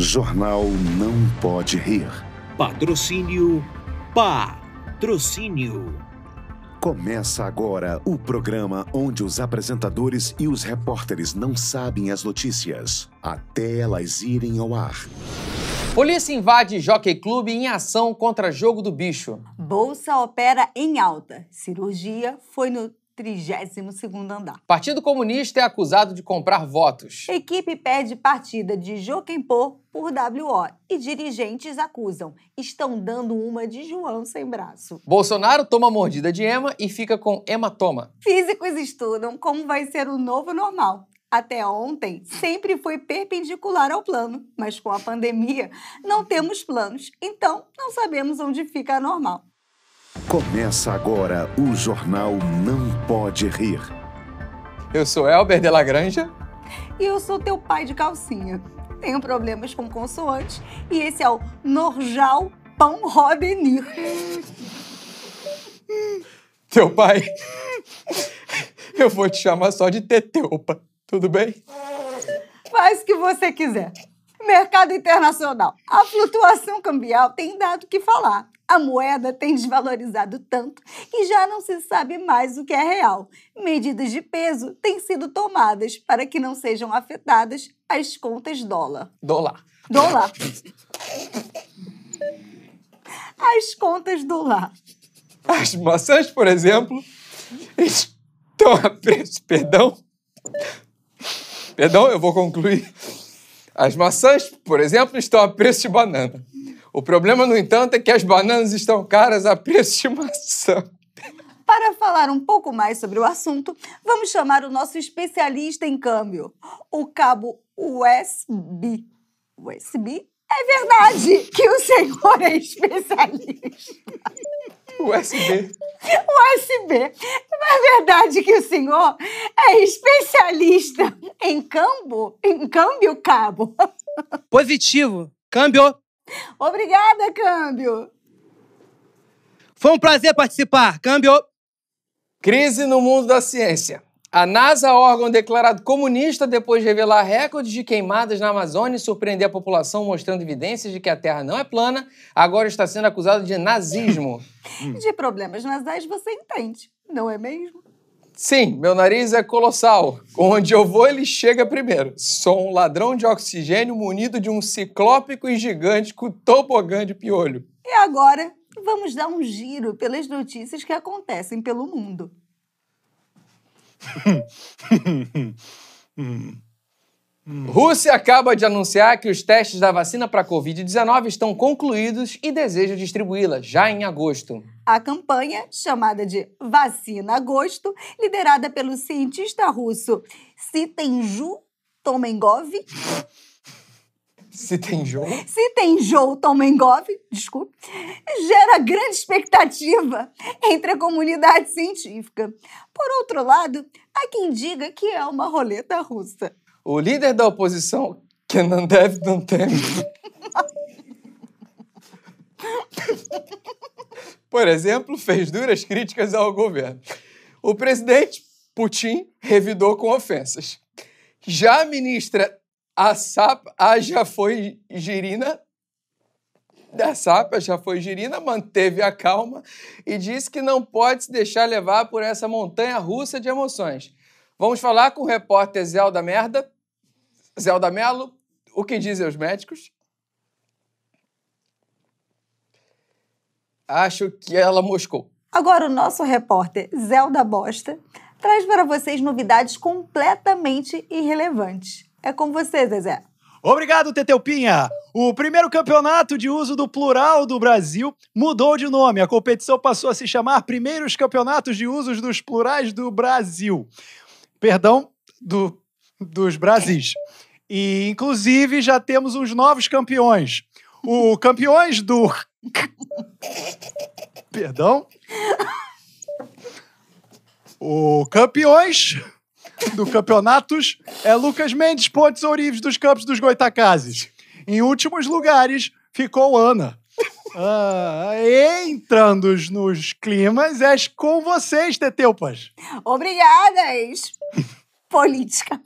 Jornal Não Pode Rir. Patrocínio. Patrocínio. Começa agora o programa onde os apresentadores e os repórteres não sabem as notícias até elas irem ao ar. Polícia invade Jockey Clube em ação contra jogo do bicho. Bolsa opera em alta. Cirurgia foi no 32º andar. Partido Comunista é acusado de comprar votos. Equipe pede partida de Joquempô por WO e dirigentes acusam. Estão dando uma de João sem braço. Bolsonaro toma mordida de ema e fica com hematoma. Físicos estudam como vai ser o novo normal. Até ontem, sempre foi perpendicular ao plano, mas com a pandemia, não temos planos, então não sabemos onde fica a normal. Começa agora o Jornal Não Pode Rir. Eu sou Elber de Lagrange E eu sou teu pai de calcinha. Tenho problemas com consoantes e esse é o Norjal Pão Rodenir. Teu pai, eu vou te chamar só de Teteupa, tudo bem? Faz o que você quiser mercado internacional. A flutuação cambial tem dado o que falar. A moeda tem desvalorizado tanto que já não se sabe mais o que é real. Medidas de peso têm sido tomadas para que não sejam afetadas as contas dólar. Dólar. Dólar. As contas dólar. As maçãs, por exemplo, estão a preço. Perdão. Perdão, eu vou concluir. As maçãs, por exemplo, estão a preço de banana. O problema, no entanto, é que as bananas estão caras a preço de maçã. Para falar um pouco mais sobre o assunto, vamos chamar o nosso especialista em câmbio, o cabo USB. USB? É verdade que o senhor é especialista. USB. USB. É verdade que o senhor é especialista em câmbio, em câmbio cabo. Positivo. Câmbio Obrigada, Câmbio! Foi um prazer participar, Câmbio! Crise no mundo da ciência. A NASA, órgão declarado comunista depois de revelar recordes de queimadas na Amazônia e surpreender a população mostrando evidências de que a Terra não é plana, agora está sendo acusado de nazismo. de problemas nasais você entende, não é mesmo? Sim, meu nariz é colossal. Onde eu vou, ele chega primeiro. Sou um ladrão de oxigênio munido de um ciclópico e gigântico tobogã de piolho. E agora, vamos dar um giro pelas notícias que acontecem pelo mundo. Rússia acaba de anunciar que os testes da vacina para a Covid-19 estão concluídos e deseja distribuí-la já em agosto. A campanha, chamada de Vacina Agosto, liderada pelo cientista russo Sitenju Tomengov. Sitenjou? Sitenjou Tomengov, desculpe, gera grande expectativa entre a comunidade científica. Por outro lado, há quem diga que é uma roleta russa. O líder da oposição, que não deve, não por exemplo, fez duras críticas ao governo. O presidente Putin revidou com ofensas. Já a ministra a já foi girina da Sapa já foi girina, manteve a calma e disse que não pode se deixar levar por essa montanha russa de emoções. Vamos falar com o repórter Zelda Merda, Zelda Melo, o que dizem os médicos? acho que ela moscou. Agora, o nosso repórter Zelda Bosta traz para vocês novidades completamente irrelevantes. É com você, Zezé. Obrigado, Pinha. O primeiro campeonato de uso do plural do Brasil mudou de nome. A competição passou a se chamar Primeiros Campeonatos de Usos dos Plurais do Brasil. Perdão, do, dos Brasis. E, inclusive, já temos uns novos campeões o campeões do. Perdão. O campeões do campeonatos é Lucas Mendes Pontes Ourives dos Campos dos Goitacazes. Em últimos lugares ficou Ana. Ah, entrando nos climas, é com vocês, Teteupas. Obrigada, ex. Política.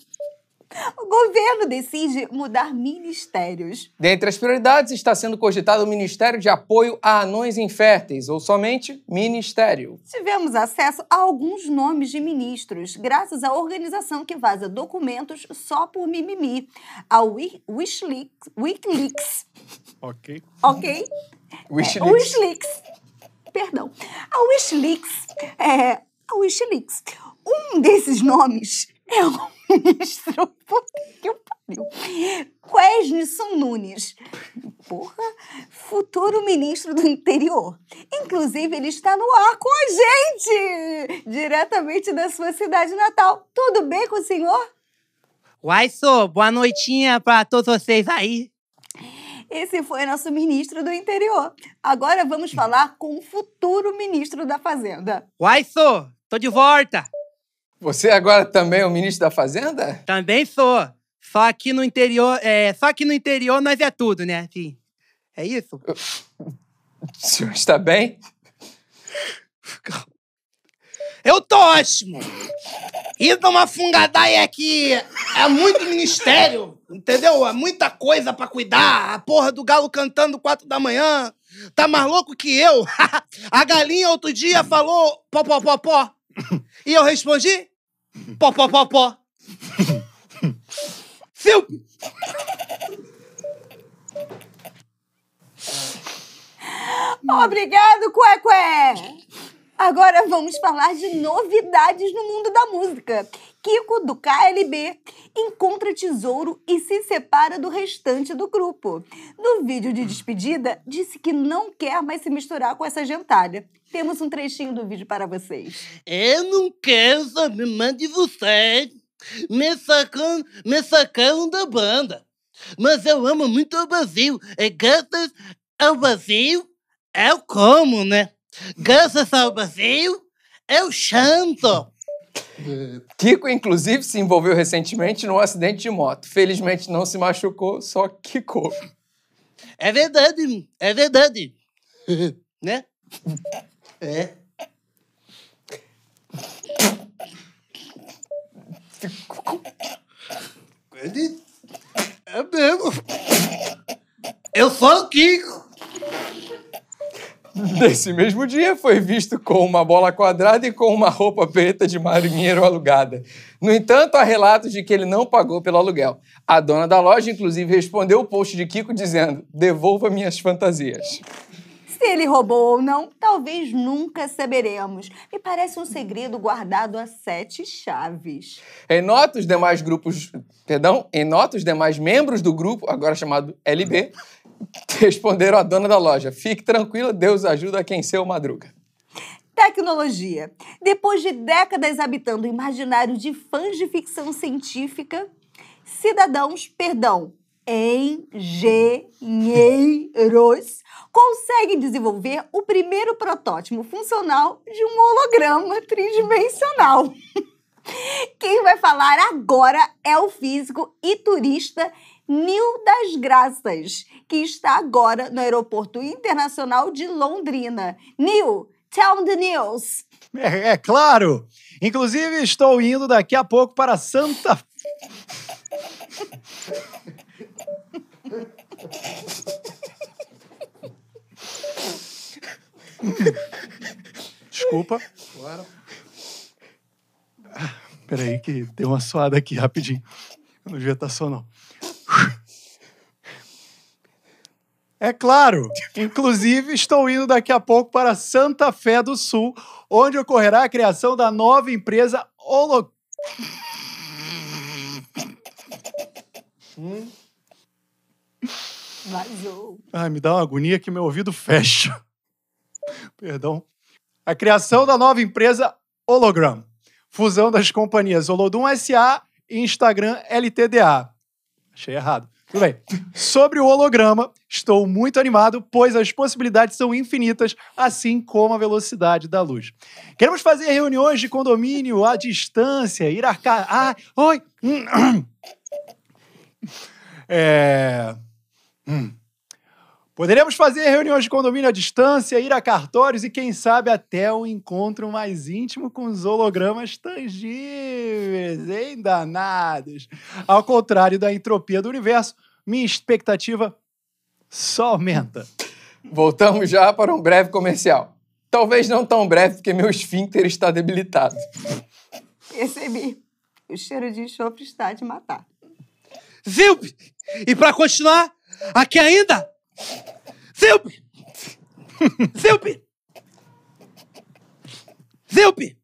O governo decide mudar ministérios. Dentre as prioridades está sendo cogitado o Ministério de Apoio a Anões Inférteis, ou somente Ministério. Tivemos acesso a alguns nomes de ministros, graças à organização que vaza documentos só por mimimi, a Wikileaks. Wikileaks. Ok. Ok. Wikileaks. É, Wikileaks. Perdão. A Wikileaks. É, a Wikileaks. Um desses nomes é o ministro. Puta que pariu. Quesnison Nunes. Porra, futuro ministro do interior. Inclusive, ele está no ar com a gente, diretamente da sua cidade natal. Tudo bem com o senhor? Uai, sou. Boa noitinha para todos vocês aí. Esse foi nosso ministro do interior. Agora vamos falar com o futuro ministro da Fazenda. Uai, sou. Tô de volta. Você agora também é o ministro da Fazenda? Também sou. Só aqui no interior, é, só aqui no interior nós é tudo, né, filho? É isso? O senhor está bem? Eu tô ótimo. E numa é fungadaia que é muito ministério, entendeu? É muita coisa para cuidar. A porra do galo cantando quatro da manhã. Tá mais louco que eu? A galinha outro dia falou pó, pó, pó, pó. E eu respondi Pó, pó, pó, pó. Seu... Obrigado, Cué Cué! Agora vamos falar de novidades no mundo da música. Kiko do KLB encontra tesouro e se separa do restante do grupo. No vídeo de despedida, disse que não quer mais se misturar com essa gentalha. Temos um trechinho do vídeo para vocês. Eu não quero saber mais de vocês, me sacando, me sacaram da banda. Mas eu amo muito o vazio. é graças ao é o como, né? Graças ao é o chanto. Kiko, inclusive, se envolveu recentemente num acidente de moto. Felizmente não se machucou, só quicou. É verdade, é verdade. né? É. É mesmo. Eu sou o Kiko. Nesse mesmo dia, foi visto com uma bola quadrada e com uma roupa preta de marinheiro alugada. No entanto, há relatos de que ele não pagou pelo aluguel. A dona da loja, inclusive, respondeu o post de Kiko dizendo: Devolva minhas fantasias. Se ele roubou ou não, talvez nunca saberemos. Me parece um segredo guardado a sete chaves. Em nota os demais grupos, perdão, em nota os demais membros do grupo, agora chamado LB, Responderam a dona da loja: Fique tranquila, Deus ajuda quem seu madruga. Tecnologia. Depois de décadas habitando o imaginário de fãs de ficção científica, cidadãos, perdão, engenheiros conseguem desenvolver o primeiro protótipo funcional de um holograma tridimensional. Quem vai falar agora é o físico e turista Nil das Graças, que está agora no Aeroporto Internacional de Londrina. Nil, tell the news! É, é claro! Inclusive, estou indo daqui a pouco para Santa. Desculpa. Claro. aí ah, peraí, que deu uma suada aqui rapidinho. Eu não devia estar só, não. É claro. Inclusive, estou indo daqui a pouco para Santa Fé do Sul, onde ocorrerá a criação da nova empresa Holo... Hum? Ai, me dá uma agonia que meu ouvido fecha. Perdão. A criação da nova empresa Hologram. Fusão das companhias Holodum SA e Instagram LTDA. Achei errado. Tudo bem. Sobre o holograma, estou muito animado, pois as possibilidades são infinitas, assim como a velocidade da luz. Queremos fazer reuniões de condomínio à distância, ir casa. Ah, oi! Hum, hum. É. Hum. Poderemos fazer reuniões de condomínio à distância, ir a cartórios e, quem sabe, até um encontro mais íntimo com os hologramas tangíveis, hein, danados? Ao contrário da entropia do universo, minha expectativa só aumenta. Voltamos já para um breve comercial. Talvez não tão breve, porque meu esfíncter está debilitado. Percebi. O cheiro de enxofre está de matar. Viu? E para continuar, aqui ainda Zilpe! Zilpe! Zilpe!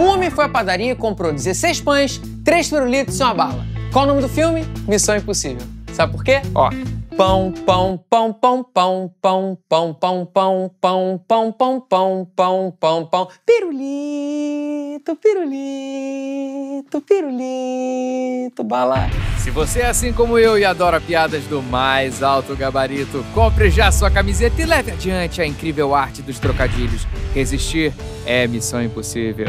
Um homem foi à padaria e comprou 16 pães, 3 pirulitos e uma bala. Qual o nome do filme? Missão Impossível. Sabe por quê? Ó, pão, pão, pão, pão, pão, pão, pão, pão, pão, pão, pão, pão, pão, pão, pão, pão, pirulito, pirulito, pirulito, bala. Se você é assim como eu e adora piadas do mais alto gabarito, compre já sua camiseta e leve adiante a incrível arte dos trocadilhos. Resistir é missão impossível.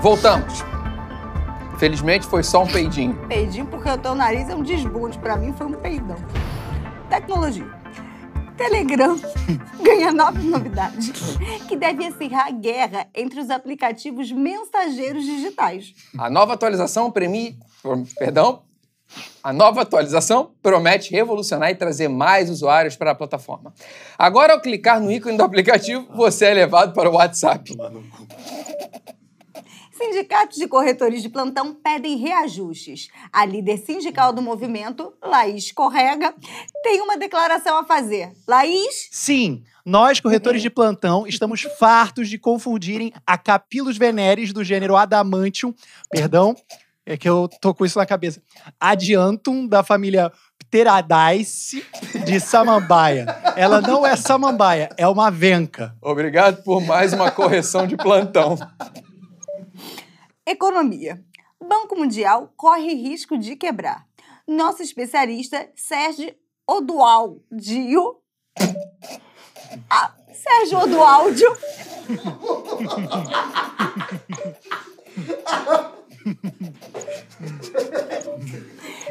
Voltamos. Felizmente foi só um peidinho. Peidinho porque o teu nariz é um desbunde. Pra mim foi um peidão. Tecnologia. Telegram ganha nova novidade, que deve acirrar a guerra entre os aplicativos mensageiros digitais. A nova atualização premi... Perdão? A nova atualização promete revolucionar e trazer mais usuários para a plataforma. Agora, ao clicar no ícone do aplicativo, você é levado para o WhatsApp. Mano. Sindicatos de corretores de plantão pedem reajustes. A líder sindical do movimento, Laís Correga, tem uma declaração a fazer. Laís? Sim, nós, corretores de plantão, estamos fartos de confundirem a capilos veneres do gênero adamantium, perdão, é que eu tô com isso na cabeça, adiantum da família Pteradice de Samambaia. Ela não é Samambaia, é uma venca. Obrigado por mais uma correção de plantão. Economia. Banco Mundial corre risco de quebrar. Nosso especialista, Sérgio Odualdio. Ah, Sérgio Odualdio.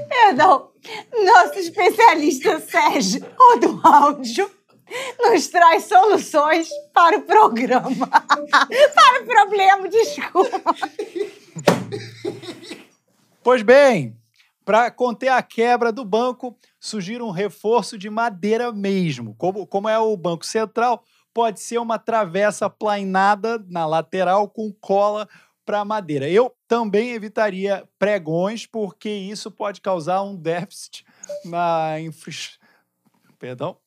Perdão. Nosso especialista, Sérgio Odualdio nos traz soluções para o programa. para o problema, desculpa. Pois bem, para conter a quebra do banco, sugiro um reforço de madeira mesmo. Como, como é o Banco Central, pode ser uma travessa plainada na lateral com cola para madeira. Eu também evitaria pregões, porque isso pode causar um déficit na infra... Perdão?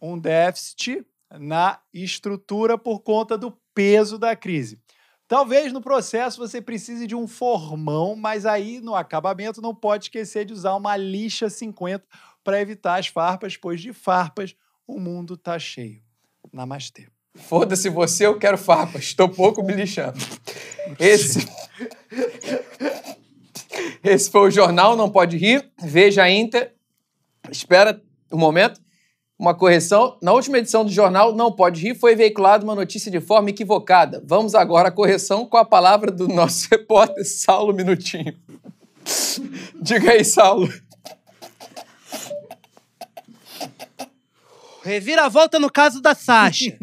um déficit na estrutura por conta do peso da crise. Talvez no processo você precise de um formão, mas aí no acabamento não pode esquecer de usar uma lixa 50 para evitar as farpas, pois de farpas o mundo tá cheio. Namastê. Foda-se você, eu quero farpas. Estou pouco me lixando. Esse Esse foi o jornal, não pode rir. Veja a Inter. Espera um momento uma correção. Na última edição do jornal Não Pode Rir foi veiculada uma notícia de forma equivocada. Vamos agora à correção com a palavra do nosso repórter Saulo Minutinho. Diga aí, Saulo. Reviravolta no caso da Sasha.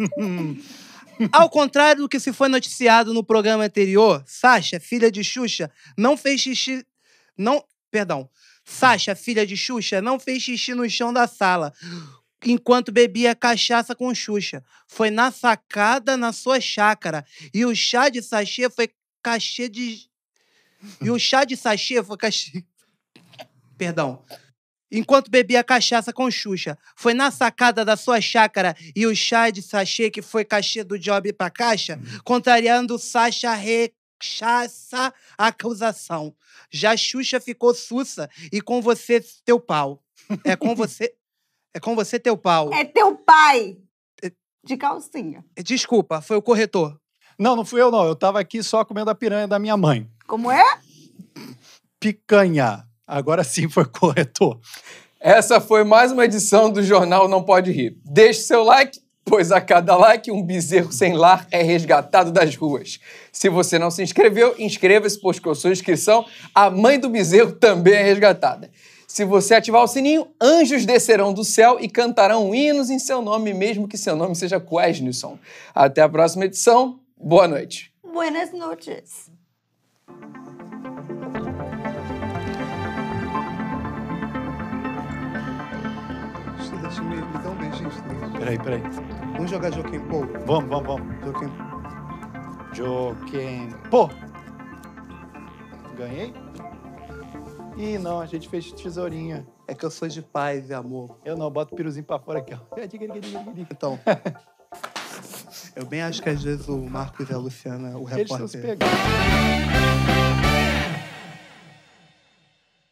Ao contrário do que se foi noticiado no programa anterior, Sasha, filha de Xuxa, não fez xixi. Não. Perdão. Sasha, filha de Xuxa, não fez xixi no chão da sala, enquanto bebia cachaça com Xuxa. Foi na sacada na sua chácara. E o chá de sachê foi cachê de. E o chá de sachê foi cachê. Perdão. Enquanto bebia cachaça com Xuxa. Foi na sacada da sua chácara e o chá de sachê que foi cachê do job pra caixa, contrariando Sasha rechaça a acusação. Já Xuxa ficou sussa e com você teu pau. É com você é com você, teu pau. É teu pai. É... De calcinha. Desculpa, foi o corretor. Não, não fui eu, não. Eu tava aqui só comendo a piranha da minha mãe. Como é? Picanha. Agora sim foi corretor. Essa foi mais uma edição do Jornal Não Pode Rir. Deixe seu like, pois a cada like um bezerro sem lar é resgatado das ruas. Se você não se inscreveu, inscreva-se, pois com sua inscrição a mãe do bezerro também é resgatada. Se você ativar o sininho, anjos descerão do céu e cantarão hinos em seu nome, mesmo que seu nome seja Quesnilson. Até a próxima edição. Boa noite. Buenas noches. Estuda Peraí, peraí. Vamos jogar Joaquim Pô? Vamos, vamos, vamos. Joaquim... Joaquim Pô. Ganhei? Ih, não, a gente fez tesourinha. É que eu sou de paz e amor. Eu não, boto o piruzinho pra fora aqui, ó. Então. eu bem acho que às vezes o Marcos e a Luciana, o repórter. Eles estão se pegando.